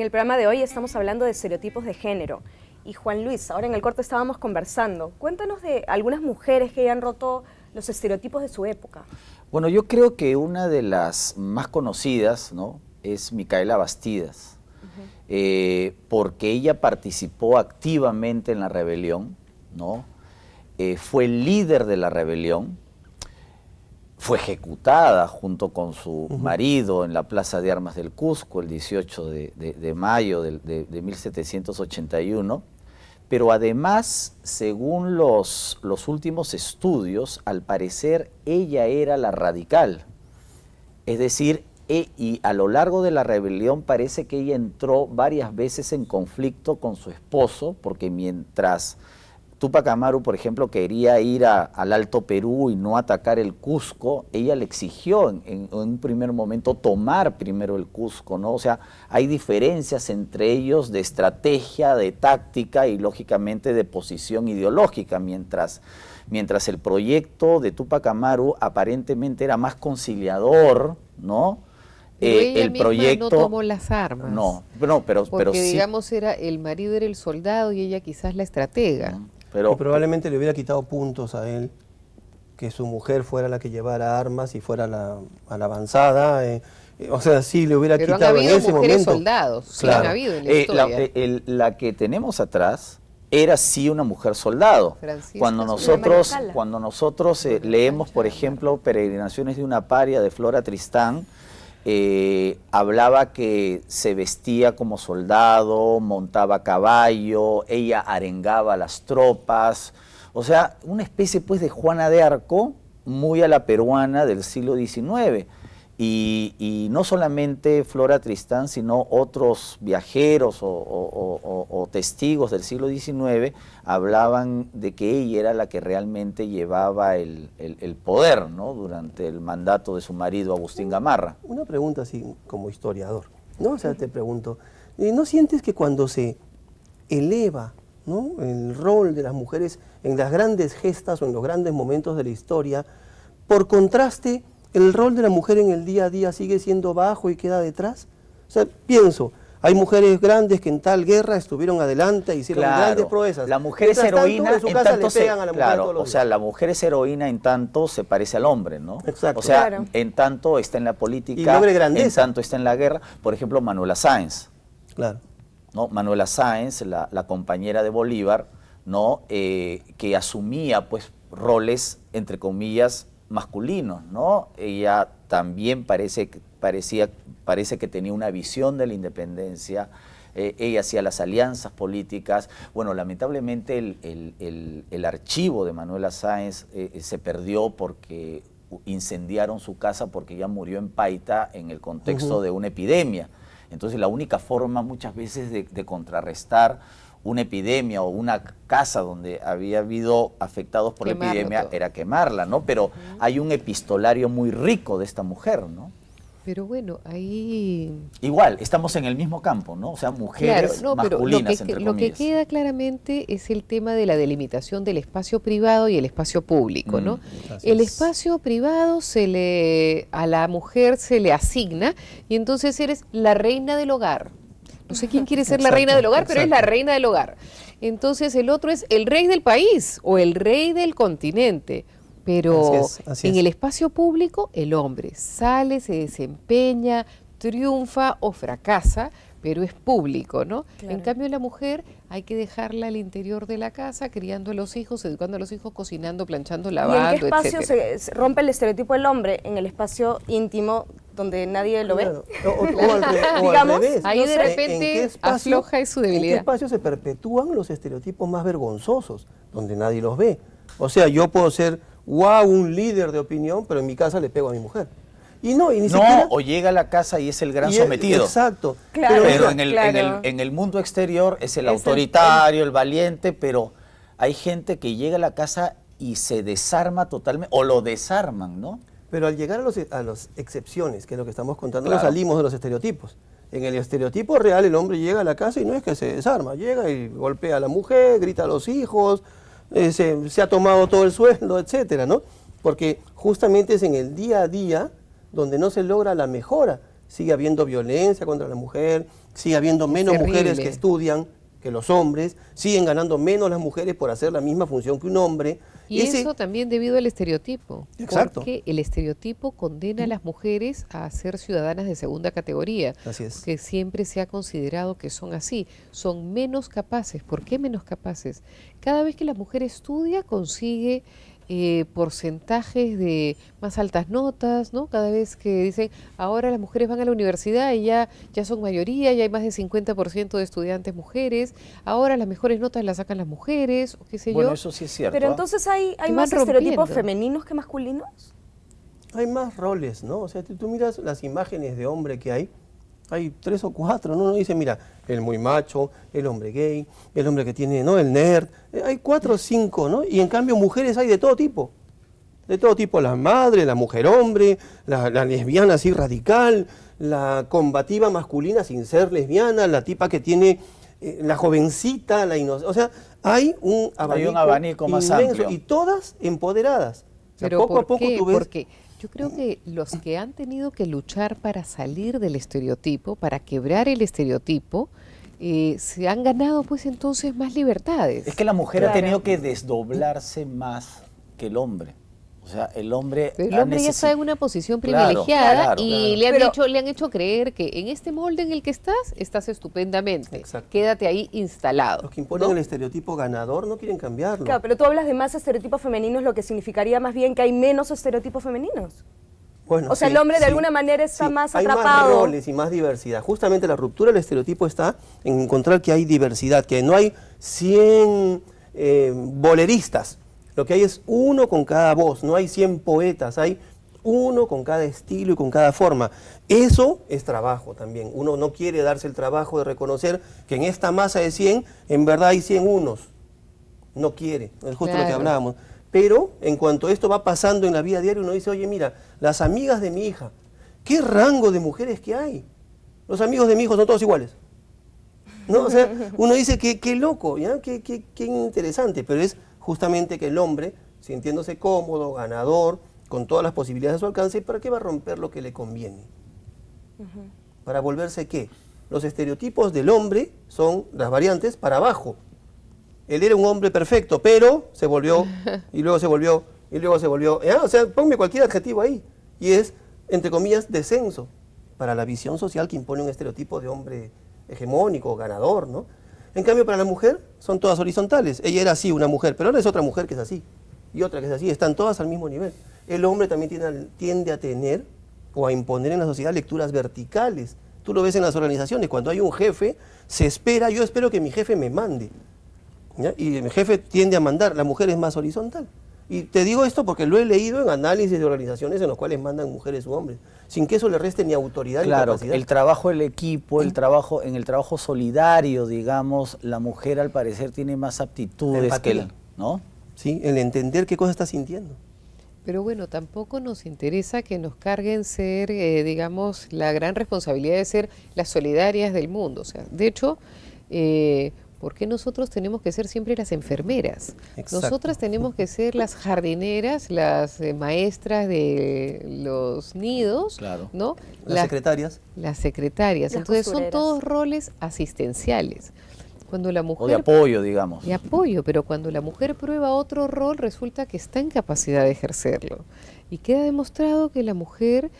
En el programa de hoy estamos hablando de estereotipos de género. Y Juan Luis, ahora en el corte estábamos conversando. Cuéntanos de algunas mujeres que han roto los estereotipos de su época. Bueno, yo creo que una de las más conocidas ¿no? es Micaela Bastidas, eh, porque ella participó activamente en la rebelión, ¿no? Eh, fue líder de la rebelión, fue ejecutada junto con su marido en la Plaza de Armas del Cusco el 18 de, mayo de, 1781, pero además, según los, últimos estudios, al parecer ella era la radical. Es decir, e, y a lo largo de la rebelión parece que ella entró varias veces en conflicto con su esposo, porque mientras Tupac Amaru, por ejemplo, quería ir al Alto Perú y no atacar el Cusco, ella le exigió en, un primer momento tomar primero el Cusco, ¿no? O sea, hay diferencias entre ellos de estrategia, de táctica y lógicamente de posición ideológica, mientras, mientras el proyecto de Tupac Amaru aparentemente era más conciliador, ¿no? Eh, ella el proyecto no tomó las armas. No, no pero, porque, pero digamos era el marido era el soldado y ella quizás la estratega probablemente le hubiera quitado puntos a él que su mujer fuera la que llevara armas y fuera la, a la avanzada. Eh, eh, o sea, sí, le hubiera quitado han en ese momento. soldados, la, que tenemos atrás era sí una mujer soldado. cuando nosotros, cuando eh, nosotros leemos, por ejemplo, Peregrinaciones de una paria de Flora Tristán, eh, hablaba que se vestía como soldado, montaba caballo, ella arengaba las tropas, o sea, una especie pues de Juana de Arco muy a la peruana del siglo XIX. Y, no solamente Flora Tristán, sino otros viajeros o, testigos del siglo XIX hablaban de que ella era la que realmente llevaba el, poder durante el mandato de su marido Agustín Gamarra. Una pregunta así como historiador, ¿no? O sea, te pregunto, ¿no sientes que cuando se eleva el rol de las mujeres en las grandes gestas o en los grandes momentos de la historia, por contraste el rol de la mujer en el día a día sigue siendo bajo y queda detrás. O sea, pienso, hay mujeres grandes que en tal guerra estuvieron adelante, hicieron grandes proezas. La mujer es heroína en, tanto se, a la O sea, la mujer es heroína en tanto se parece al hombre, ¿no? O sea, en tanto está en la política, y en tanto está en la guerra. Por ejemplo, Manuela Sáenz. Claro. ¿no? Manuela Sáenz, la, compañera de Bolívar, ¿no? Eh, que asumía pues roles, entre comillas, masculinos, ¿no? Ella también parece, parecía, parece que tenía una visión de la independencia, eh, ella hacía las alianzas políticas. Bueno, lamentablemente el, archivo de Manuela Sáenz eh, eh, se perdió porque incendiaron su casa porque ella murió en Paita en el contexto de una epidemia. Entonces la única forma muchas veces de contrarrestar una epidemia o una casa donde había habido afectados por la epidemia era quemarla, ¿no? Pero hay un epistolario muy rico de esta mujer, ¿no? Pero bueno, ahí... Igual, estamos en el mismo campo, ¿no? O sea, mujeres masculinas, pero lo que, lo que queda claramente es el tema de la delimitación del espacio privado y el espacio público, ¿no? Mm, el espacio privado se le... a la mujer se le asigna y entonces eres la reina del hogar. No sé quién quiere ser la reina del hogar, pero es la reina del hogar. Entonces el otro es el rey del país o el rey del continente. Pero en el espacio público el hombre sale, se desempeña, triunfa o fracasa, pero es público, ¿no? En cambio la mujer hay que dejarla al interior de la casa, criando a los hijos, educando a los hijos, cocinando, planchando, lavando, ¿Y ¿En qué espacio se rompe el estereotipo del hombre? En el espacio íntimo donde nadie lo ve. O, Ahí de repente afloja su debilidad. ¿En qué espacio se perpetúan los estereotipos más vergonzosos, donde nadie los ve? O sea, yo puedo ser, wow, un líder de opinión, pero en mi casa le pego a mi mujer. Y no, ni o llega a la casa y es el gran sometido. exacto. pero, en, el, mundo exterior es el autoritario, el, valiente, pero hay gente que llega a la casa y se desarma totalmente, o lo desarman, ¿no? Pero al llegar a las a excepciones, que es lo que estamos contando, no salimos de los estereotipos. En el estereotipo real el hombre llega a la casa y no es que se desarma, llega y golpea a la mujer, grita a los hijos, eh, se, ha tomado todo el sueldo, etcétera, ¿no? Porque justamente es en el día a día donde no se logra la mejora. Sigue habiendo violencia contra la mujer, sigue habiendo menos mujeres que estudian, que los hombres, siguen ganando menos las mujeres por hacer la misma función que un hombre. Y eso también debido al estereotipo. Exacto. Porque el estereotipo condena a las mujeres a ser ciudadanas de segunda categoría. Que siempre se ha considerado que son así. Son menos capaces. ¿Por qué menos capaces? Cada vez que la mujer estudia, consigue eh, porcentajes de más altas notas, ¿no? Cada vez que dicen, ahora las mujeres van a la universidad y ya, ya son mayoría, ya hay más del 50% de estudiantes mujeres, ahora las mejores notas las sacan las mujeres, o qué sé bueno, eso sí es cierto. Pero entonces hay, hay más estereotipos femeninos que masculinos. Hay más roles, ¿no? O sea, tú miras las imágenes de hombre que hay, hay tres o cuatro, ¿no? no dice, mira, el muy macho, el hombre gay, el hombre que tiene, ¿no? El nerd, eh, hay cuatro o cinco, ¿no? Y en cambio mujeres hay de todo tipo, de todo tipo, la madre, la mujer hombre, la, lesbiana así radical, la combativa masculina sin ser lesbiana, la tipa que tiene eh, la jovencita, la inocente, o sea, hay un abanico, hay un abanico más amplio. y todas empoderadas. Pero poco a poco qué? tú ves... Yo creo que los que han tenido que luchar para salir del estereotipo, para quebrar el estereotipo, eh, se han ganado pues entonces más libertades. Es que la mujer ha tenido que desdoblarse más que el hombre. O sea, el hombre. ya está en una posición privilegiada y Le, han hecho, le han hecho creer que en este molde en el que estás, estás estupendamente. Quédate ahí instalado. Los que imponen el estereotipo ganador no quieren cambiarlo. Claro, pero tú hablas de más estereotipos femeninos, lo que significaría más bien que hay menos estereotipos femeninos. Bueno, o sea, el hombre de alguna manera está más atrapado. Hay más roles y más diversidad. Justamente la ruptura del estereotipo está en encontrar que hay diversidad, que no hay 100 eh, boleristas lo que hay es uno con cada voz, no hay 100 poetas, hay uno con cada estilo y con cada forma. Eso es trabajo también. Uno no quiere darse el trabajo de reconocer que en esta masa de 100, en verdad hay 100 unos. No quiere, es justo lo que hablábamos. Pero en cuanto esto va pasando en la vida diaria, uno dice, oye, mira, las amigas de mi hija, ¿qué rango de mujeres que hay? Los amigos de mi hijo son todos iguales. ¿No? O sea, uno dice, qué, loco, ¿ya? qué interesante, pero es justamente que el hombre, sintiéndose cómodo, ganador, con todas las posibilidades a su alcance, ¿para qué va a romper lo que le conviene? ¿Para volverse qué? Los estereotipos del hombre son las variantes para abajo. Él era un hombre perfecto, pero se volvió, y luego se volvió, y luego se volvió. Eh, ah, o sea, ponme cualquier adjetivo ahí. Y es, entre comillas, descenso para la visión social que impone un estereotipo de hombre hegemónico, ganador, ¿no? En cambio, para la mujer son todas horizontales. Ella era así, una mujer, pero ahora es otra mujer que es así. Y otra que es así. Están todas al mismo nivel. El hombre también tiende a, tener o a imponer en la sociedad lecturas verticales. Tú lo ves en las organizaciones. Cuando hay un jefe, se espera, yo espero que mi jefe me mande. Y el jefe tiende a mandar. La mujer es más horizontal. Y te digo esto porque lo he leído en análisis de organizaciones en los cuales mandan mujeres u hombres, sin que eso le reste ni autoridad claro, ni el trabajo del equipo, el trabajo en el trabajo solidario, digamos, la mujer al parecer tiene más aptitudes que él, ¿no? Sí, el entender qué cosa está sintiendo. Pero bueno, tampoco nos interesa que nos carguen ser, eh, digamos, la gran responsabilidad de ser las solidarias del mundo. O sea, de hecho, eh, ¿Por qué nosotros tenemos que ser siempre las enfermeras? Nosotras tenemos que ser las jardineras, las eh, maestras de los nidos, ¿no? Las, secretarias. Las secretarias. Entonces son todos roles asistenciales. Cuando la mujer, o de apoyo, digamos. De apoyo, pero cuando la mujer prueba otro rol resulta que está en capacidad de ejercerlo. Y queda demostrado que la mujer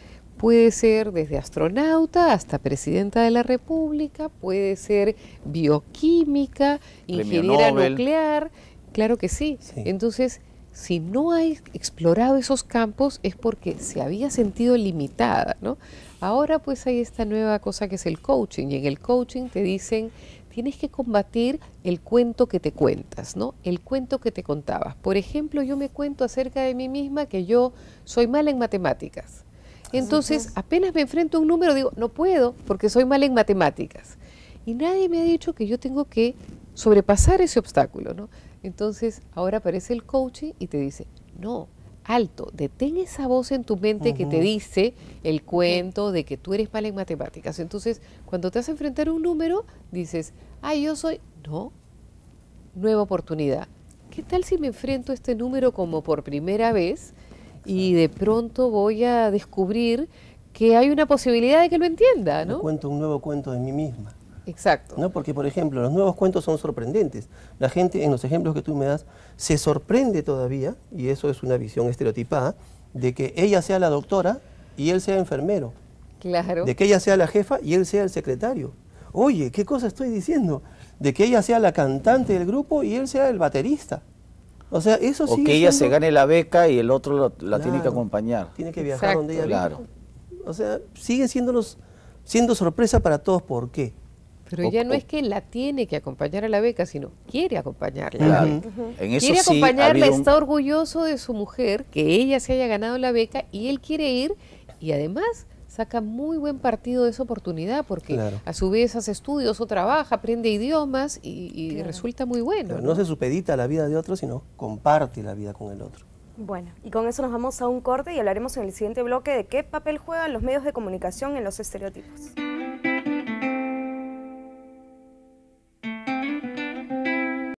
Puede ser desde astronauta hasta presidenta de la República, puede ser bioquímica, ingeniera nuclear, claro que sí. Entonces, si no ha explorado esos campos es porque se había sentido limitada, ¿no? Ahora pues hay esta nueva cosa que es el coaching y en el coaching te dicen tienes que combatir el cuento que te cuentas, ¿no? El cuento que te contabas. Por ejemplo, yo me cuento acerca de mí misma que yo soy mala en matemáticas. Entonces, apenas me enfrento a un número, digo, no puedo porque soy mal en matemáticas. Y nadie me ha dicho que yo tengo que sobrepasar ese obstáculo, ¿no? Entonces, ahora aparece el coaching y te dice, no, alto, detén esa voz en tu mente que te dice el cuento de que tú eres mal en matemáticas. Entonces, cuando te vas a enfrentar a un número, dices, ay, yo soy, no, nueva oportunidad. ¿Qué tal si me enfrento a este número como por primera vez y de pronto voy a descubrir que hay una posibilidad de que lo entienda, ¿no? cuento un nuevo cuento de mí misma. Exacto. ¿no? Porque, por ejemplo, los nuevos cuentos son sorprendentes. La gente, en los ejemplos que tú me das, se sorprende todavía, y eso es una visión estereotipada, de que ella sea la doctora y él sea enfermero. Claro. De que ella sea la jefa y él sea el secretario. Oye, ¿qué cosa estoy diciendo? De que ella sea la cantante del grupo y él sea el baterista. O sea, eso sí. O que ella se gane la beca y el otro la tiene que acompañar. Tiene que viajar donde ella claro. O sea, siguen los siendo sorpresa para todos. ¿Por qué? Pero ella ya no es que la tiene que acompañar a la beca, sino quiere acompañarla. Claro. quiere acompañarla, está orgulloso de su mujer, que ella se haya ganado la beca y él quiere ir y además saca muy buen partido de esa oportunidad porque a su vez hace estudios o trabaja, aprende idiomas y, resulta muy bueno. ¿no? no se supedita la vida de otro, sino comparte la vida con el otro. Bueno, y con eso nos vamos a un corte y hablaremos en el siguiente bloque de qué papel juegan los medios de comunicación en los estereotipos.